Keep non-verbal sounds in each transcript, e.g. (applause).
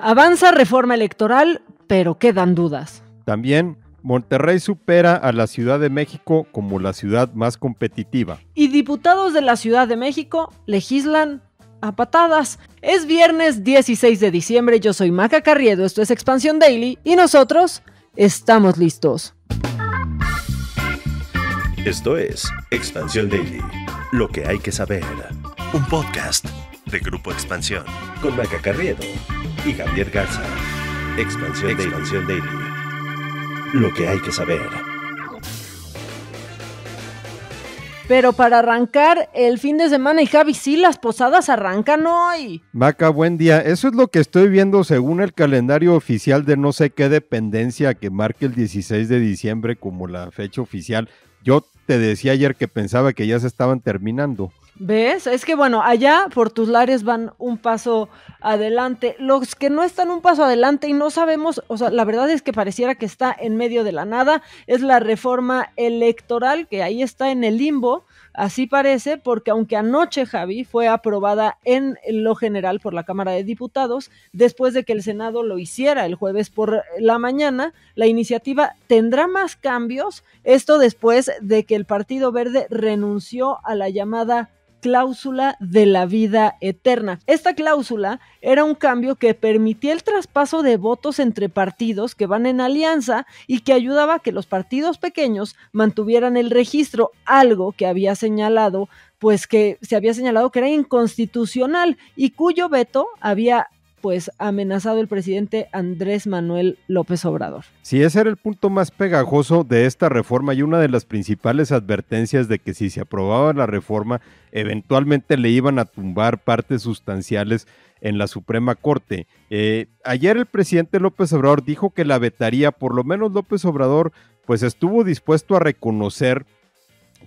Avanza reforma electoral, pero quedan dudas. También Monterrey supera a la Ciudad de México como la ciudad más competitiva. Y diputados de la Ciudad de México legislan a patadas. Es viernes 16 de diciembre, yo soy Maca Carriedo, esto es Expansión Daily y nosotros estamos listos. Esto es Expansión Daily, lo que hay que saber. Un podcast de Grupo Expansión con Maca Carriedo y Javier Garza. Expansión, Expansión Daily. Lo que hay que saber. Pero para arrancar el fin de semana, y Javi, sí, las posadas arrancan hoy. Maca, buen día. Eso es lo que estoy viendo según el calendario oficial de no sé qué dependencia que marque el 16 de diciembre como la fecha oficial. Yo te decía ayer que pensaba que ya se estaban terminando. ¿Ves? Es que bueno, allá por tus lares van un paso adelante. Los que no están un paso adelante y no sabemos, o sea, la verdad es que pareciera que está en medio de la nada, es la reforma electoral que ahí está en el limbo. Así parece, porque aunque anoche Javi fue aprobada en lo general por la Cámara de Diputados, después de que el Senado lo hiciera el jueves por la mañana, la iniciativa tendrá más cambios. Esto después de que el Partido Verde renunció a la llamada cláusula de la vida eterna. Esta cláusula era un cambio que permitía el traspaso de votos entre partidos que van en alianza y que ayudaba a que los partidos pequeños mantuvieran el registro, algo que había señalado pues que se había señalado que era inconstitucional y cuyo veto había pues amenazado el presidente Andrés Manuel López Obrador. Si sí, ese era el punto más pegajoso de esta reforma y una de las principales advertencias de que si se aprobaba la reforma, eventualmente le iban a tumbar partes sustanciales en la Suprema Corte. Eh, ayer el presidente López Obrador dijo que la vetaría, por lo menos López Obrador, pues estuvo dispuesto a reconocer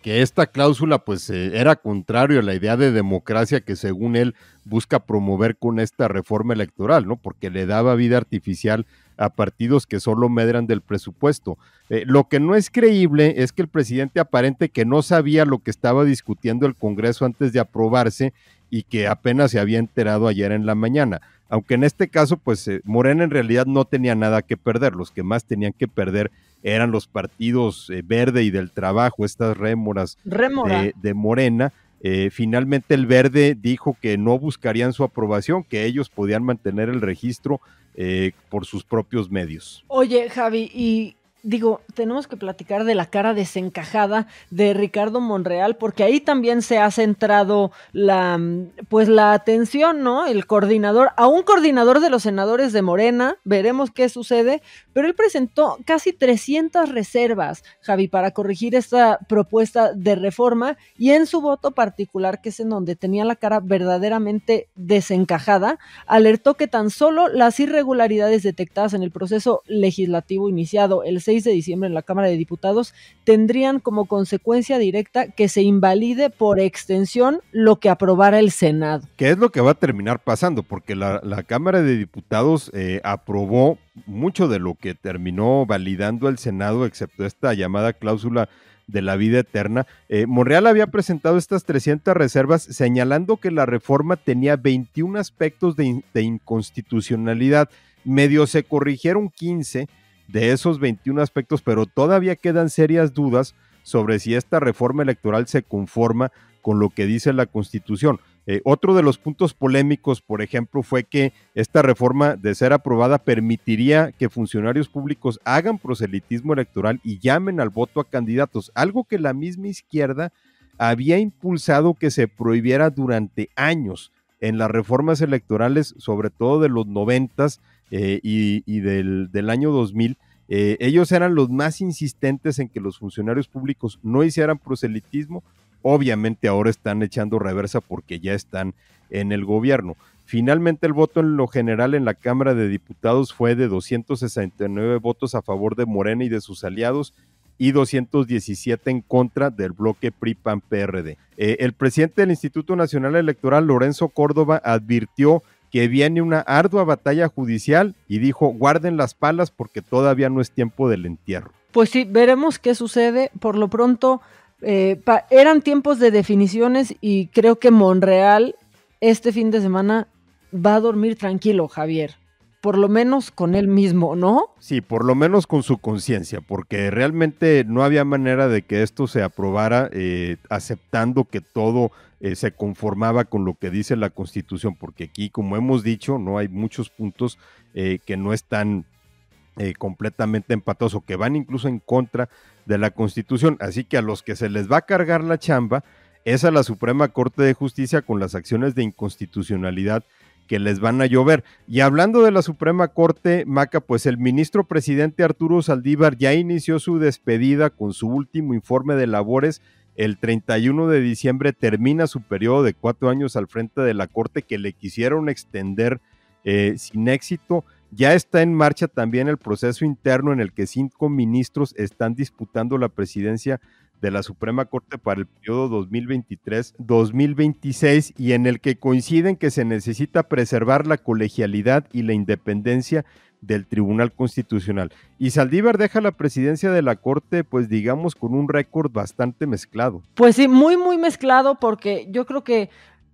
que esta cláusula pues eh, era contrario a la idea de democracia que según él busca promover con esta reforma electoral, ¿no? Porque le daba vida artificial a partidos que solo medran del presupuesto. Eh, lo que no es creíble es que el presidente aparente que no sabía lo que estaba discutiendo el Congreso antes de aprobarse y que apenas se había enterado ayer en la mañana. Aunque en este caso, pues eh, Morena en realidad no tenía nada que perder, los que más tenían que perder eran los partidos eh, verde y del trabajo, estas rémoras de, Morena. Eh, finalmente el verde dijo que no buscarían su aprobación, que ellos podían mantener el registro eh, por sus propios medios. Oye, Javi, y digo, tenemos que platicar de la cara desencajada de Ricardo Monreal, porque ahí también se ha centrado la, mm, pues la atención, ¿no? El coordinador, a un coordinador de los senadores de Morena, veremos qué sucede, pero él presentó casi 300 reservas, Javi, para corregir esta propuesta de reforma y en su voto particular, que es en donde tenía la cara verdaderamente desencajada, alertó que tan solo las irregularidades detectadas en el proceso legislativo iniciado el de diciembre en la Cámara de Diputados tendrían como consecuencia directa que se invalide por extensión lo que aprobara el Senado. ¿Qué es lo que va a terminar pasando? Porque la, Cámara de Diputados eh, aprobó mucho de lo que terminó validando el Senado, excepto esta llamada cláusula de la vida eterna. Eh, Monreal había presentado estas 300 reservas señalando que la reforma tenía 21 aspectos de, de inconstitucionalidad. Medio se corrigieron 15 de esos 21 aspectos, pero todavía quedan serias dudas sobre si esta reforma electoral se conforma con lo que dice la Constitución. Eh, otro de los puntos polémicos, por ejemplo, fue que esta reforma, de ser aprobada, permitiría que funcionarios públicos hagan proselitismo electoral y llamen al voto a candidatos, algo que la misma izquierda había impulsado que se prohibiera durante años en las reformas electorales, sobre todo de los noventas, eh, y, del, año 2000, eh, ellos eran los más insistentes en que los funcionarios públicos no hicieran proselitismo. Obviamente ahora están echando reversa porque ya están en el gobierno. Finalmente el voto en lo general en la Cámara de Diputados fue de 269 votos a favor de Morena y de sus aliados y 217 en contra del bloque PRI-PAN-PRD. Eh, el presidente del Instituto Nacional Electoral, Lorenzo Córdoba, advirtió que viene una ardua batalla judicial y dijo, guarden las palas porque todavía no es tiempo del entierro. Pues sí, veremos qué sucede. Por lo pronto, eh, eran tiempos de definiciones y creo que Monreal este fin de semana va a dormir tranquilo, Javier por lo menos con él mismo, ¿no? Sí, por lo menos con su conciencia, porque realmente no había manera de que esto se aprobara eh, aceptando que todo eh, se conformaba con lo que dice la Constitución, porque aquí, como hemos dicho, no hay muchos puntos eh, que no están completamente empatados o que van incluso en contra de la Constitución. Así que a los que se les va a cargar la chamba es a la Suprema Corte de Justicia con las acciones de inconstitucionalidad que les van a llover. Y hablando de la Suprema Corte, Maca, pues el ministro presidente Arturo Saldívar ya inició su despedida con su último informe de labores. El 31 de diciembre termina su periodo de cuatro años al frente de la Corte que le quisieron extender eh, sin éxito. Ya está en marcha también el proceso interno en el que cinco ministros están disputando la presidencia de la Suprema Corte para el periodo 2023-2026 y en el que coinciden que se necesita preservar la colegialidad y la independencia del Tribunal Constitucional. Y Saldívar deja la presidencia de la Corte, pues digamos, con un récord bastante mezclado. Pues sí, muy, muy mezclado, porque yo creo que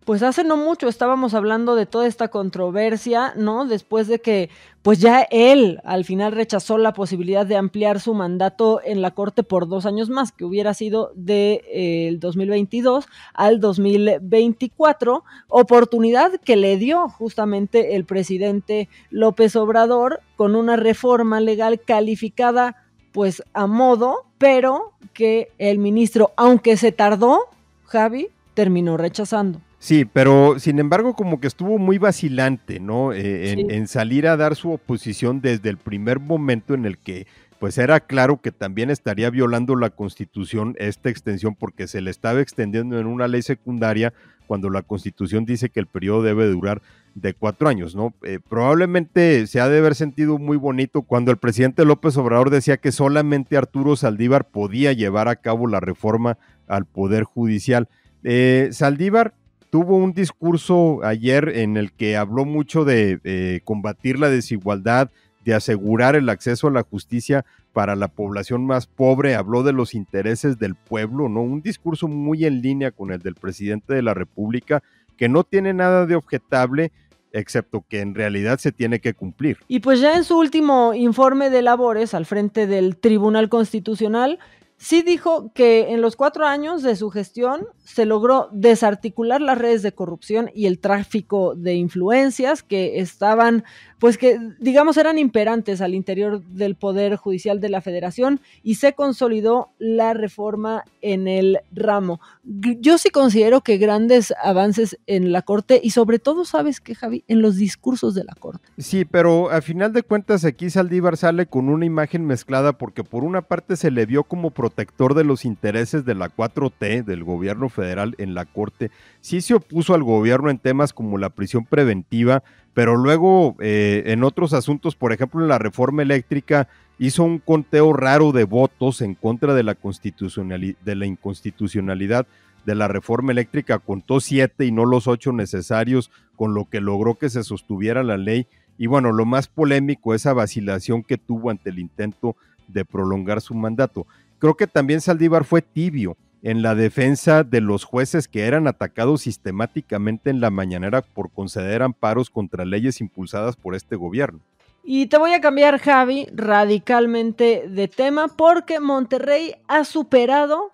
pues hace no mucho estábamos hablando de toda esta controversia, ¿no? Después de que, pues ya él al final rechazó la posibilidad de ampliar su mandato en la Corte por dos años más, que hubiera sido del de, 2022 eh, al 2024, oportunidad que le dio justamente el presidente López Obrador con una reforma legal calificada pues a modo, pero que el ministro, aunque se tardó, Javi, terminó rechazando. Sí, pero sin embargo como que estuvo muy vacilante, ¿no? Eh, en, salir a dar su oposición desde el primer momento en el que pues era claro que también estaría violando la constitución esta extensión porque se le estaba extendiendo en una ley secundaria cuando la constitución dice que el periodo debe durar de cuatro años, ¿no? Eh, probablemente se ha de haber sentido muy bonito cuando el presidente López Obrador decía que solamente Arturo Saldívar podía llevar a cabo la reforma al Poder Judicial. Eh, Saldívar tuvo un discurso ayer en el que habló mucho de, combatir la desigualdad, de asegurar el acceso a la justicia para la población más pobre, habló de los intereses del pueblo, ¿no? Un discurso muy en línea con el del presidente de la República, que no tiene nada de objetable, excepto que en realidad se tiene que cumplir. Y pues ya en su último informe de labores al frente del Tribunal Constitucional, sí dijo que en los cuatro años de su gestión se logró desarticular las redes de corrupción y el tráfico de influencias que estaban, pues que digamos eran imperantes al interior del Poder Judicial de la Federación y se consolidó la reforma en el ramo. Yo sí considero que grandes avances en la Corte y sobre todo, sabes qué Javi, en los discursos de la Corte. Sí, pero a final de cuentas aquí Saldívar sale con una imagen mezclada porque por una parte se le vio como protector de los intereses de la 4T del gobierno federal en la Corte, sí se opuso al gobierno en temas como la prisión preventiva, pero luego eh, en otros asuntos, por ejemplo en la reforma eléctrica, hizo un conteo raro de votos en contra de la, constitucionalidad, de la inconstitucionalidad de la reforma eléctrica, contó siete y no los ocho necesarios, con lo que logró que se sostuviera la ley. Y bueno, lo más polémico, esa vacilación que tuvo ante el intento de prolongar su mandato creo que también Saldívar fue tibio en la defensa de los jueces que eran atacados sistemáticamente en la mañanera por conceder amparos contra leyes impulsadas por este gobierno. Y te voy a cambiar, Javi, radicalmente de tema porque Monterrey ha superado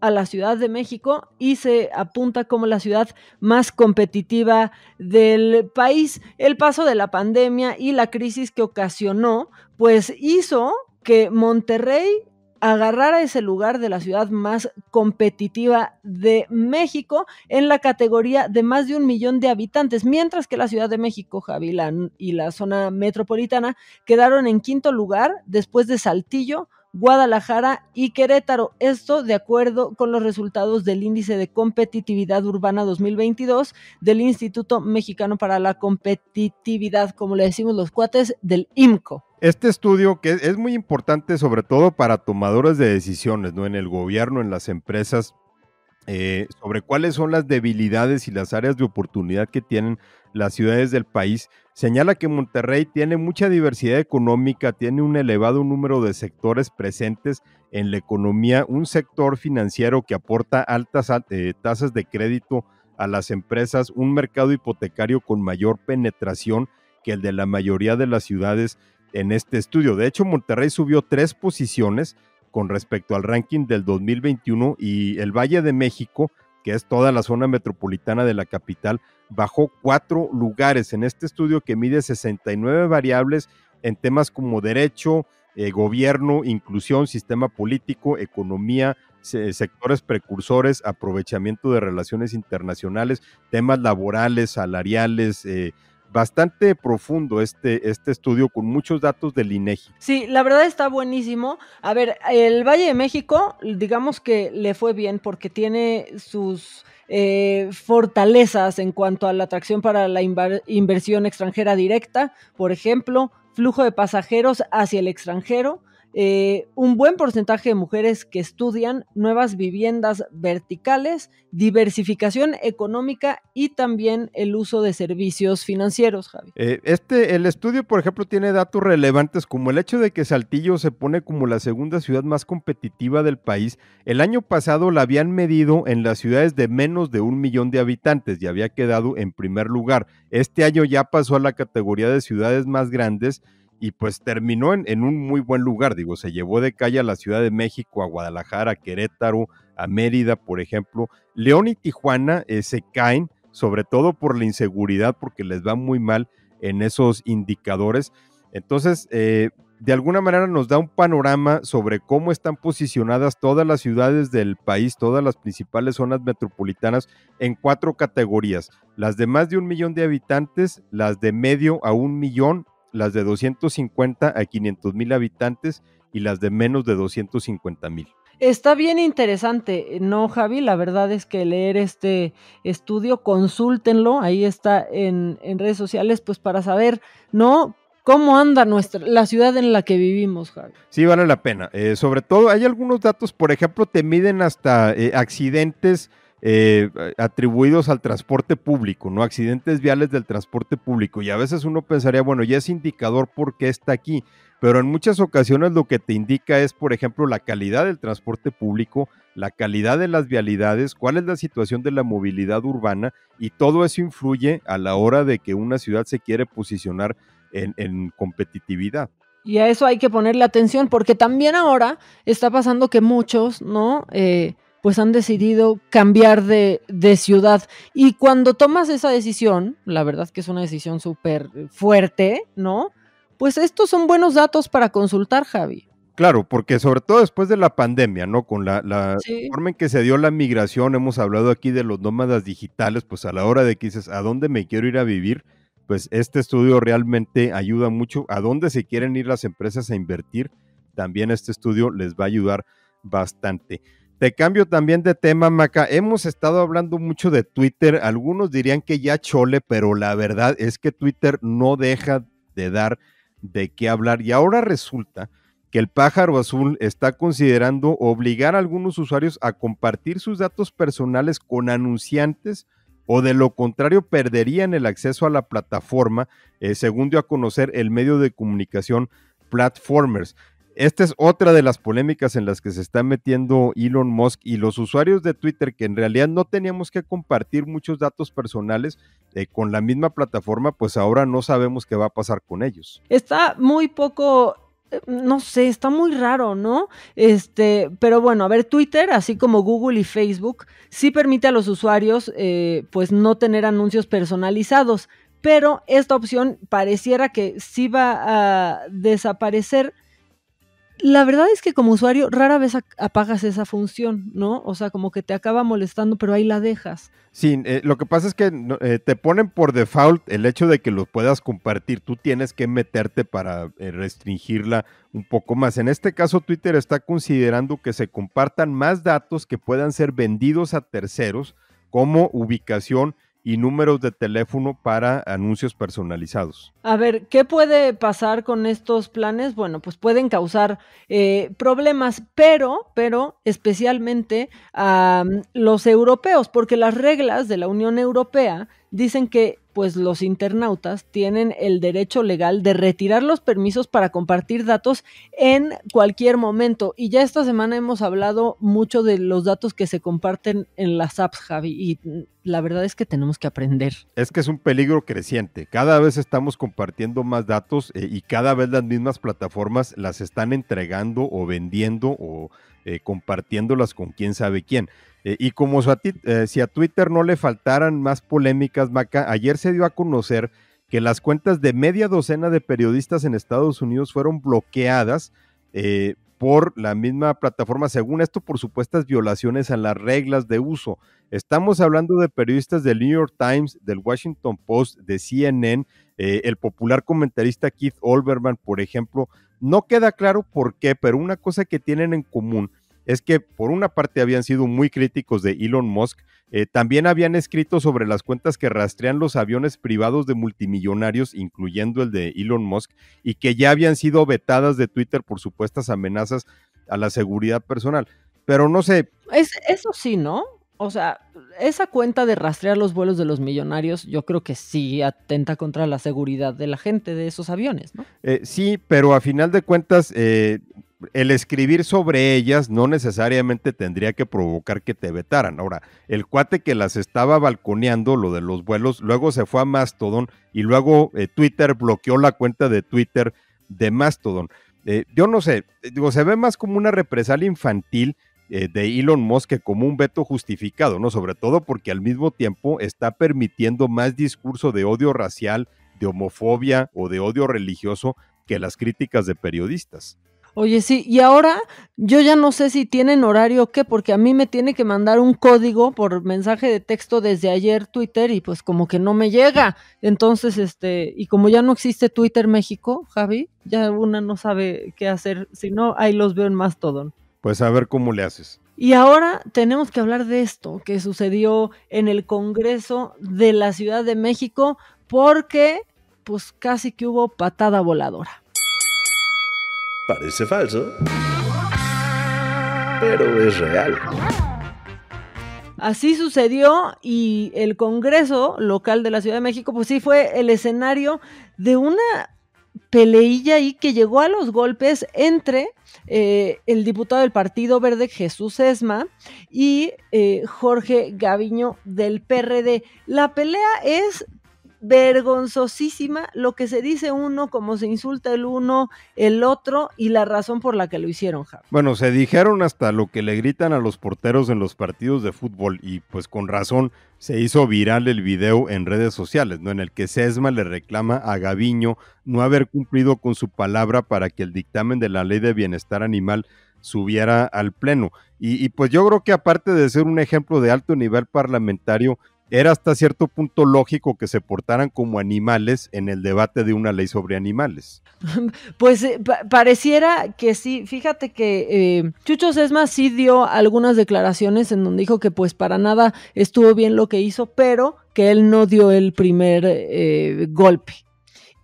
a la Ciudad de México y se apunta como la ciudad más competitiva del país. El paso de la pandemia y la crisis que ocasionó, pues hizo que Monterrey a ese lugar de la ciudad más competitiva de México en la categoría de más de un millón de habitantes, mientras que la Ciudad de México, Javilán y la zona metropolitana quedaron en quinto lugar después de Saltillo, Guadalajara y Querétaro. Esto de acuerdo con los resultados del índice de competitividad urbana 2022 del Instituto Mexicano para la Competitividad, como le decimos los cuates, del IMCO. Este estudio que es muy importante sobre todo para tomadores de decisiones, ¿no? En el gobierno, en las empresas, eh, sobre cuáles son las debilidades y las áreas de oportunidad que tienen las ciudades del país, señala que Monterrey tiene mucha diversidad económica, tiene un elevado número de sectores presentes en la economía, un sector financiero que aporta altas eh, tasas de crédito a las empresas, un mercado hipotecario con mayor penetración que el de la mayoría de las ciudades en este estudio. De hecho, Monterrey subió tres posiciones con respecto al ranking del 2021 y el Valle de México, que es toda la zona metropolitana de la capital, bajó cuatro lugares en este estudio que mide 69 variables en temas como derecho, eh, gobierno, inclusión, sistema político, economía, sectores precursores, aprovechamiento de relaciones internacionales, temas laborales, salariales, eh, bastante profundo este, este, estudio con muchos datos del INEGI. Sí, la verdad está buenísimo. A ver, el Valle de México, digamos que le fue bien porque tiene sus eh, fortalezas en cuanto a la atracción para la inversión extranjera directa, por ejemplo, flujo de pasajeros hacia el extranjero eh, un buen porcentaje de mujeres que estudian nuevas viviendas verticales, diversificación económica y también el uso de servicios financieros, Javi. Eh, este, el estudio, por ejemplo, tiene datos relevantes como el hecho de que Saltillo se pone como la segunda ciudad más competitiva del país. El año pasado la habían medido en las ciudades de menos de un millón de habitantes y había quedado en primer lugar. Este año ya pasó a la categoría de ciudades más grandes y pues terminó en, un muy buen lugar, digo, se llevó de calle a la Ciudad de México, a Guadalajara, a Querétaro, a Mérida, por ejemplo. León y Tijuana eh, se caen, sobre todo por la inseguridad, porque les va muy mal en esos indicadores. Entonces, eh, de alguna manera nos da un panorama sobre cómo están posicionadas todas las ciudades del país, todas las principales zonas metropolitanas en cuatro categorías. Las de más de un millón de habitantes, las de medio a un millón las de 250 a 500 mil habitantes y las de menos de 250 mil. Está bien interesante, eh, ¿no, Javi? La verdad es que leer este estudio, consúltenlo, ahí está en, redes sociales, pues para saber, ¿no? ¿Cómo anda nuestra, la ciudad en la que vivimos, Javi? Sí, vale la pena. Eh, sobre todo, hay algunos datos, por ejemplo, te miden hasta eh, accidentes eh, atribuidos al transporte público, ¿no? Accidentes viales del transporte público. Y a veces uno pensaría, bueno, ya es indicador por qué está aquí, pero en muchas ocasiones lo que te indica es, por ejemplo, la calidad del transporte público, la calidad de las vialidades, cuál es la situación de la movilidad urbana y todo eso influye a la hora de que una ciudad se quiere posicionar en, competitividad. Y a eso hay que ponerle atención, porque también ahora está pasando que muchos, ¿no? Eh, pues han decidido cambiar de, ciudad. Y cuando tomas esa decisión, la verdad que es una decisión súper fuerte, ¿no? Pues estos son buenos datos para consultar, Javi. Claro, porque sobre todo después de la pandemia, ¿no? Con la, forma en que se dio la migración, hemos hablado aquí de los nómadas digitales, pues a la hora de que dices, ¿a dónde me quiero ir a vivir? Pues este estudio realmente ayuda mucho. ¿A dónde se quieren ir las empresas a invertir? También este estudio les va a ayudar bastante. Te cambio también de tema, Maca. Hemos estado hablando mucho de Twitter. Algunos dirían que ya chole, pero la verdad es que Twitter no deja de dar de qué hablar. Y ahora resulta que el pájaro azul está considerando obligar a algunos usuarios a compartir sus datos personales con anunciantes o de lo contrario perderían el acceso a la plataforma, eh, según dio a conocer el medio de comunicación Platformers. Esta es otra de las polémicas en las que se está metiendo Elon Musk y los usuarios de Twitter, que en realidad no teníamos que compartir muchos datos personales eh, con la misma plataforma, pues ahora no sabemos qué va a pasar con ellos. Está muy poco eh, no sé, está muy raro, ¿no? Este, pero bueno, a ver, Twitter, así como Google y Facebook, sí permite a los usuarios, eh, pues, no tener anuncios personalizados, pero esta opción pareciera que sí va a desaparecer la verdad es que como usuario rara vez apagas esa función, ¿no? O sea, como que te acaba molestando, pero ahí la dejas. Sí, eh, lo que pasa es que eh, te ponen por default el hecho de que los puedas compartir. Tú tienes que meterte para eh, restringirla un poco más. En este caso, Twitter está considerando que se compartan más datos que puedan ser vendidos a terceros como ubicación y números de teléfono para anuncios personalizados. A ver, ¿qué puede pasar con estos planes? Bueno, pues pueden causar eh, problemas, pero, pero especialmente a los europeos, porque las reglas de la Unión Europea dicen que pues los internautas tienen el derecho legal de retirar los permisos para compartir datos en cualquier momento. Y ya esta semana hemos hablado mucho de los datos que se comparten en las apps, Javi, y la verdad es que tenemos que aprender. Es que es un peligro creciente. Cada vez estamos compartiendo más datos eh, y cada vez las mismas plataformas las están entregando o vendiendo o eh, compartiéndolas con quién sabe quién. Eh, y como eh, si a, Twitter no le faltaran más polémicas, Maca, ayer se dio a conocer que las cuentas de media docena de periodistas en Estados Unidos fueron bloqueadas eh, por la misma plataforma, según esto, por supuestas violaciones a las reglas de uso. Estamos hablando de periodistas del New York Times, del Washington Post, de CNN, el popular comentarista Keith Olbermann, por ejemplo. No queda claro por qué, pero una cosa que tienen en común es que por una parte habían sido muy críticos de Elon Musk, eh, también habían escrito sobre las cuentas que rastrean los aviones privados de multimillonarios, incluyendo el de Elon Musk, y que ya habían sido vetadas de Twitter por supuestas amenazas a la seguridad personal. Pero no sé. eso sí, ¿no? O sea, esa cuenta de rastrear los vuelos de los millonarios, yo creo que sí atenta contra la seguridad de la gente de esos aviones, ¿no? Eh, sí, pero a final de cuentas, eh, el escribir sobre ellas no necesariamente tendría que provocar que te vetaran. Ahora, el cuate que las estaba balconeando, lo de los vuelos, luego se fue a Mastodon y luego eh, Twitter bloqueó la cuenta de Twitter de Mastodon. Eh, yo no sé, eh, digo, se ve más como una represalia infantil de Elon Musk que como un veto justificado, ¿no? Sobre todo porque al mismo tiempo está permitiendo más discurso de odio racial, de homofobia o de odio religioso que las críticas de periodistas. Oye, sí, y ahora yo ya no sé si tienen horario o qué, porque a mí me tiene que mandar un código por mensaje de texto desde ayer Twitter y pues como que no me llega. Entonces, este, y como ya no existe Twitter México, Javi, ya una no sabe qué hacer, si no, ahí los veo en todo Pues a ver cómo le haces. Y ahora tenemos que hablar de esto que sucedió en el Congreso de la Ciudad de México, porque pues casi que hubo patada voladora. Parece falso, pero es real. Así sucedió y el Congreso local de la Ciudad de México, pues sí fue el escenario de una peleilla ahí que llegó a los golpes entre eh, el diputado del Partido Verde, Jesús Esma, y eh, Jorge Gaviño del PRD. La pelea es vergonzosísima lo que se dice uno, cómo se insulta el uno, el otro y la razón por la que lo hicieron, Javi. Bueno, se dijeron hasta lo que le gritan a los porteros en los partidos de fútbol y pues con razón se hizo viral el video en redes sociales, ¿no? En el que Sesma le reclama a Gaviño no haber cumplido con su palabra para que el dictamen de la Ley de Bienestar Animal subiera al Pleno. y pues yo creo que aparte de ser un ejemplo de alto nivel parlamentario, era hasta cierto punto lógico que se portaran como animales en el debate de una ley sobre animales. (laughs) Pues eh, pareciera que sí, fíjate que eh, Chucho Sesma sí dio algunas declaraciones en donde dijo que pues para nada estuvo bien lo que hizo, pero que él no dio el primer eh, golpe.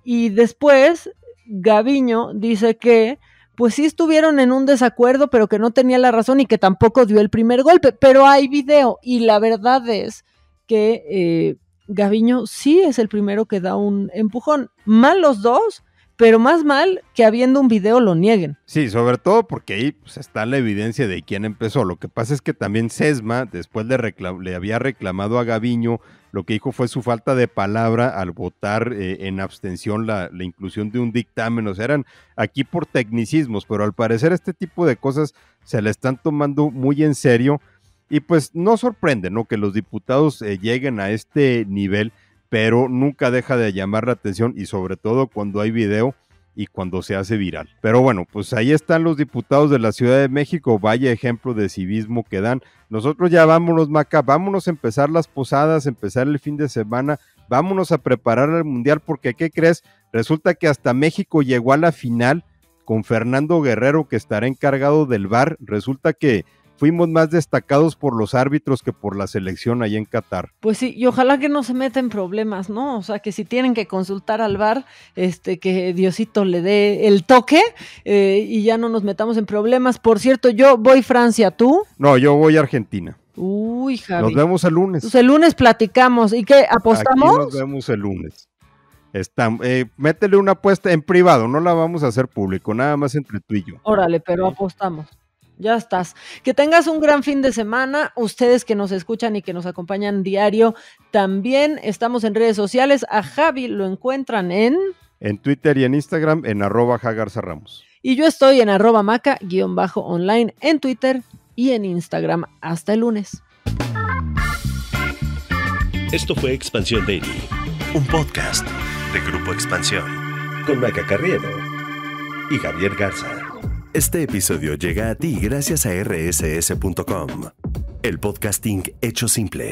Y después Gaviño dice que pues sí estuvieron en un desacuerdo, pero que no tenía la razón y que tampoco dio el primer golpe, pero hay video y la verdad es que eh, Gaviño sí es el primero que da un empujón. Mal los dos, pero más mal que habiendo un video lo nieguen. Sí, sobre todo porque ahí pues, está la evidencia de quién empezó. Lo que pasa es que también Sesma, después de le había reclamado a Gaviño, lo que dijo fue su falta de palabra al votar eh, en abstención la, la, inclusión de un dictamen. O sea, eran aquí por tecnicismos, pero al parecer este tipo de cosas se le están tomando muy en serio y pues no sorprende, ¿no? Que los diputados eh, lleguen a este nivel, pero nunca deja de llamar la atención y sobre todo cuando hay video y cuando se hace viral. Pero bueno, pues ahí están los diputados de la Ciudad de México, vaya ejemplo de civismo que dan. Nosotros ya vámonos, Maca, vámonos a empezar las posadas, empezar el fin de semana, vámonos a preparar el Mundial, porque ¿qué crees? Resulta que hasta México llegó a la final con Fernando Guerrero, que estará encargado del VAR. Resulta que fuimos más destacados por los árbitros que por la selección allá en Qatar. Pues sí, y ojalá que no se meta problemas, ¿no? O sea, que si tienen que consultar al VAR, este, que Diosito le dé el toque eh, y ya no nos metamos en problemas. Por cierto, yo voy Francia, ¿tú? No, yo voy a Argentina. Uy, Javi. Nos vemos el lunes. Pues el lunes platicamos. ¿Y qué? ¿Apostamos? Aquí nos vemos el lunes. Está, eh, métele una apuesta en privado, no la vamos a hacer público, nada más entre tú y yo. Órale, pero apostamos. Ya estás. Que tengas un gran fin de semana. Ustedes que nos escuchan y que nos acompañan diario, también estamos en redes sociales. A Javi lo encuentran en... En Twitter y en Instagram, en arroba Jagarza Ramos. Y yo estoy en arroba maca-online en Twitter y en Instagram. Hasta el lunes. Esto fue Expansión Daily, un podcast de Grupo Expansión, con Maca Carriero y Javier Garza. Este episodio llega a ti gracias a rss.com, el podcasting hecho simple.